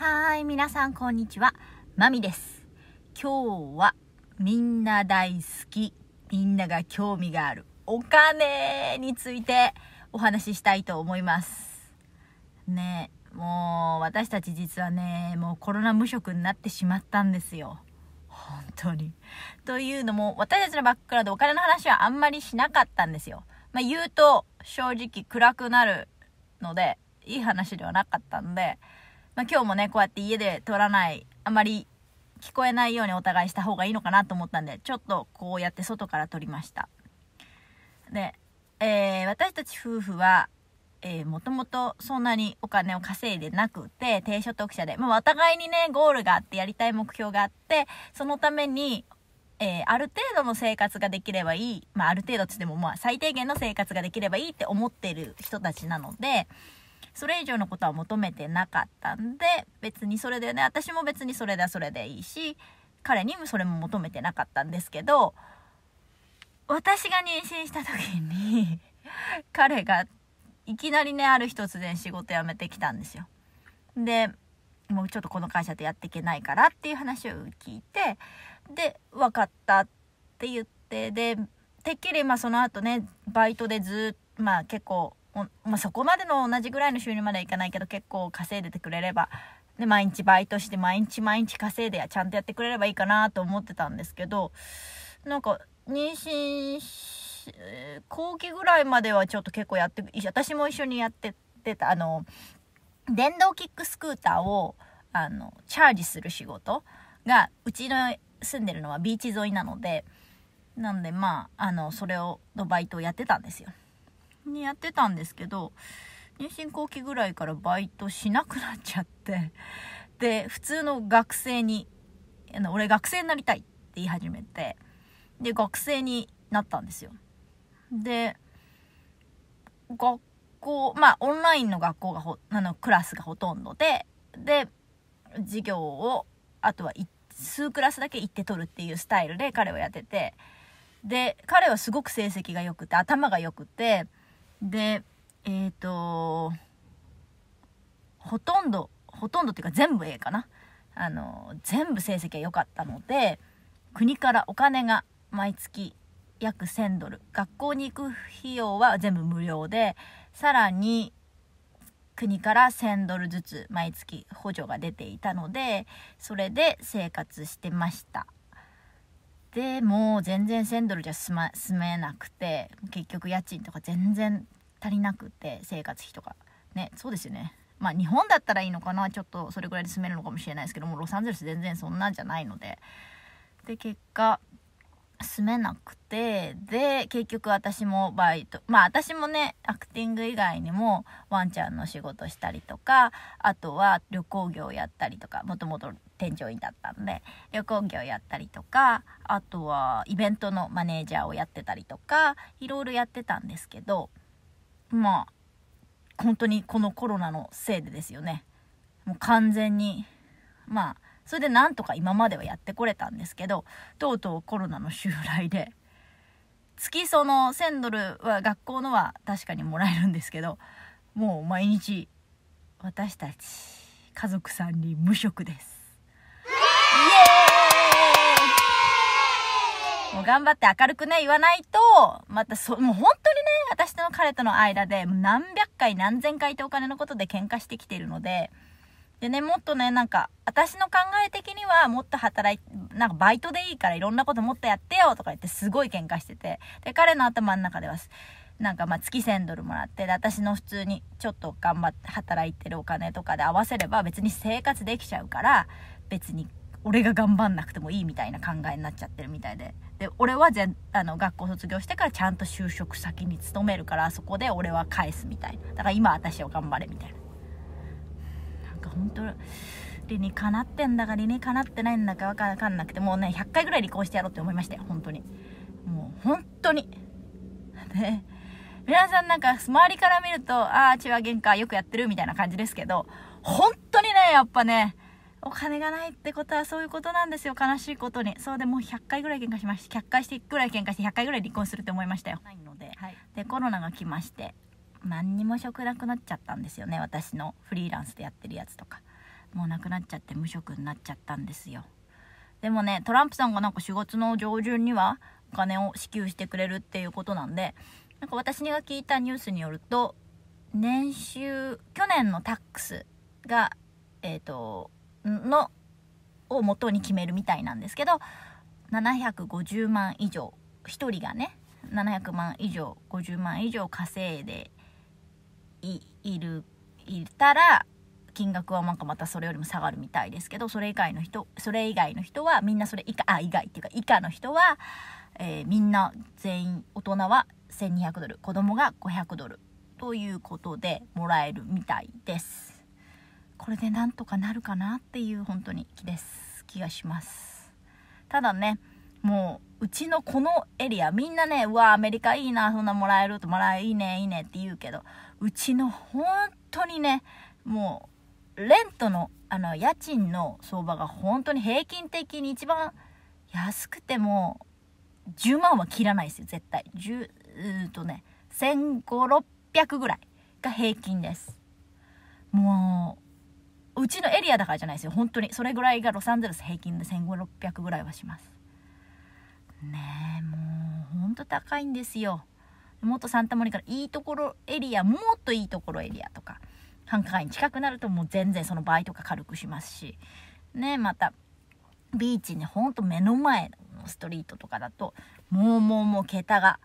はい、皆さんこんにちは。まみです。今日はみんな大好き、みんなが興味があるお金についてお話ししたいと思います。ね、もう私たち実はね、もうコロナ無職になってしまったんですよ。本当に。というのも、私たちのバックグラウンドお金の話はあんまりしなかったんですよ。まあ、言うと、正直暗くなるので、いい話ではなかったんで、まあ、今日もね、こうやって家で撮らない、あまり聞こえないようにお互いした方がいいのかなと思ったんで、ちょっとこうやって外から撮りました。で、えー、私たち夫婦は、えもともとそんなにお金を稼いでなくて、低所得者で、まあ、お互いにね、ゴールがあって、やりたい目標があって、そのために、えー、ある程度の生活ができればいい、まあ、ある程度つっても、まあ、最低限の生活ができればいいって思ってる人たちなので、それ以上のことは求めてなかったんで別にそれでね私も別にそれではそれでいいし彼にもそれも求めてなかったんですけど私が妊娠した時に 彼がいきなりねある日突然仕事辞めてきたんですよ。でもうちょっとこの会社でやっていけないからっていう話を聞いてで分かったって言ってでてっきりまあその後ねバイトでずっとまあ結構まあ、そこまでの同じぐらいの収入まではいかないけど結構稼いでてくれればで毎日バイトして毎日毎日稼いでちゃんとやってくれればいいかなと思ってたんですけどなんか妊娠後期ぐらいまではちょっと結構やって私も一緒にやっててたあの電動キックスクーターをあのチャージする仕事がうちの住んでるのはビーチ沿いなのでなんでまああのそれをのバイトをやってたんですよ。にやってたんですけど入信後期ぐらいからバイトしなくなっちゃってで普通の学生に「俺学生になりたい」って言い始めてで学生になったんですよで学校まあオンラインの学校がほあのクラスがほとんどでで授業をあとは数クラスだけ行って取るっていうスタイルで彼はやっててで彼はすごく成績が良くて頭が良くてでえっ、ー、とほとんどほとんどっていうか全部 A かなあの全部成績が良かったので国からお金が毎月約1000ドル学校に行く費用は全部無料でさらに国から1000ドルずつ毎月補助が出ていたのでそれで生活してましたでも全然1000ドルじゃ済、ま、住めなくて結局家賃とか全然足りなくて生活費とかねそうですよねまあ日本だったらいいのかなちょっとそれぐらいで住めるのかもしれないですけどもロサンゼルス全然そんなんじゃないのでで結果住めなくてで結局私もバイトまあ私もねアクティング以外にもワンちゃんの仕事したりとかあとは旅行業やったりとかもともと添乗員だったんで旅行業やったりとかあとはイベントのマネージャーをやってたりとかいろいろやってたんですけどまあ本当にこのコロナのせいでですよねもう完全にまあそれでなんとか今まではやってこれたんですけどとうとうコロナの襲来で月その1000ドルは学校のは確かにもらえるんですけどもう毎日私たち家族さんに無職ですイエもう頑張って明るくね言わないとまたそもう本当にね私と彼との間で何百回何千回ってお金のことで喧嘩してきてるのででね、もっとね、なんか、私の考え的には、もっと働い、なんかバイトでいいからいろんなこともっとやってよとか言ってすごい喧嘩してて、で、彼の頭の中では、なんかまあ月1000ドルもらって、で、私の普通にちょっと頑張って働いてるお金とかで合わせれば別に生活できちゃうから、別に俺が頑張んなくてもいいみたいな考えになっちゃってるみたいで。で、俺は全あの学校卒業してからちゃんと就職先に勤めるから、そこで俺は返すみたいな。だから今私を頑張れみたいな。本当理にかなってんだか理にかなってないんだか分かんなくてもうね100回ぐらい離婚してやろうって思いましたよ本当にもう本当にで皆さんなんか周りから見るとああ血は喧嘩よくやってるみたいな感じですけど本当にねやっぱねお金がないってことはそういうことなんですよ悲しいことにそうでもう100回ぐらい喧嘩しました100回してぐらい喧嘩して100回ぐらい離婚するって思いましたよないので,、はい、でコロナが来まして何にも職なくなっちゃったんですよね私のフリーランスでやってるやつとかもうなくなっちゃって無職になっちゃったんですよでもねトランプさんがなんか4月の上旬にはお金を支給してくれるっていうことなんでなんか私が聞いたニュースによると年収去年のタックスがえっ、ー、とのを元に決めるみたいなんですけど750万以上1人がね700万以上50万以上稼いでいるいたら金額はなんかまたそれよりも下がるみたいですけどそれ以外の人それ以外の人はみんなそれ以下あ以外っていうか以下の人は、えー、みんな全員大人は1200ドル子供が500ドルということでもらえるみたいですこれでなんとかなるかなっていう本当に気です気がしますただねもう、うちのこのエリア、みんなね、うわ、アメリカいいな、そんなもらえるともらえ、いいね、いいねって言うけど、うちの本当にね、もう、レントの、あの、家賃の相場が本当に平均的に一番安くても、10万は切らないですよ、絶対。10、うとね、1500、600ぐらいが平均です。もう、うちのエリアだからじゃないですよ、本当に。それぐらいがロサンゼルス平均で1500、600ぐらいはします。ねえもうほんと高いんですよもっとサンタモニカのいいところエリアもっといいところエリアとか繁華街に近くなるともう全然その倍とか軽くしますしねえまたビーチねほんと目の前のストリートとかだともうもうもう桁が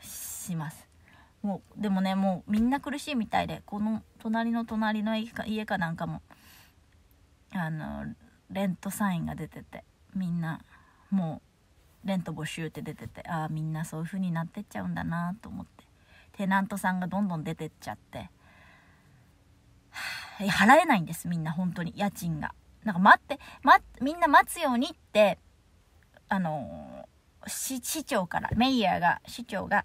しますもうでもねもうみんな苦しいみたいでこの隣の隣の家かなんかもあのレントサインが出ててみんなもうレント募集って出ててああみんなそういう風になってっちゃうんだなと思ってテナントさんがどんどん出てっちゃって払えないんですみんな本当に家賃がなんか待ってま、みんな待つようにってあの市長からメイヤーが市長が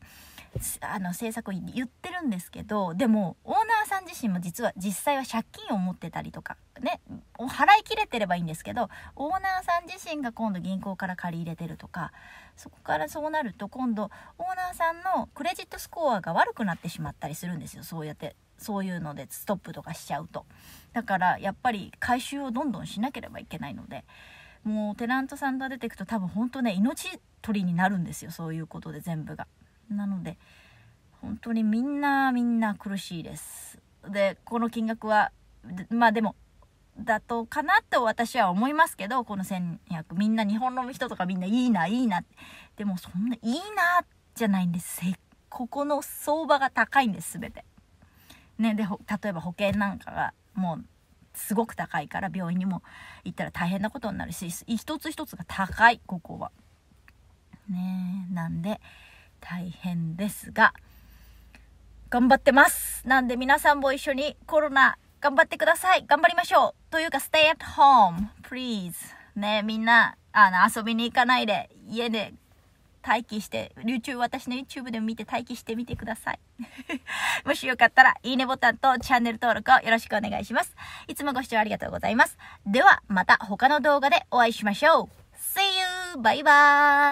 あの政策を言ってるんですけどでもオーナーさん自身も実は実際は借金を持ってたりとかね払い切れてればいいんですけどオーナーさん自身が今度銀行から借り入れてるとかそこからそうなると今度オーナーさんのクレジットスコアが悪くなってしまったりするんですよそうやってそういうのでストップとかしちゃうとだからやっぱり回収をどんどんしなければいけないのでもうテナントさんと出てくと多分本当ね命取りになるんですよそういうことで全部が。なので本当にみんなみんな苦しいですでこの金額はまあでもだとかなと私は思いますけどこの1200みんな日本の人とかみんないいないいなでもそんないいなじゃないんですここの相場が高いんです全て。ね、で例えば保険なんかがもうすごく高いから病院にも行ったら大変なことになるし一つ一つが高いここは。ねなんで大変ですが、頑張ってます。なんで皆さんも一緒にコロナ頑張ってください。頑張りましょう。というか、stay at home, please. ね、みんな、あの、遊びに行かないで、家で待機して、YouTube、私の YouTube でも見て待機してみてください。もしよかったら、いいねボタンとチャンネル登録をよろしくお願いします。いつもご視聴ありがとうございます。では、また他の動画でお会いしましょう。See you! バイバーイ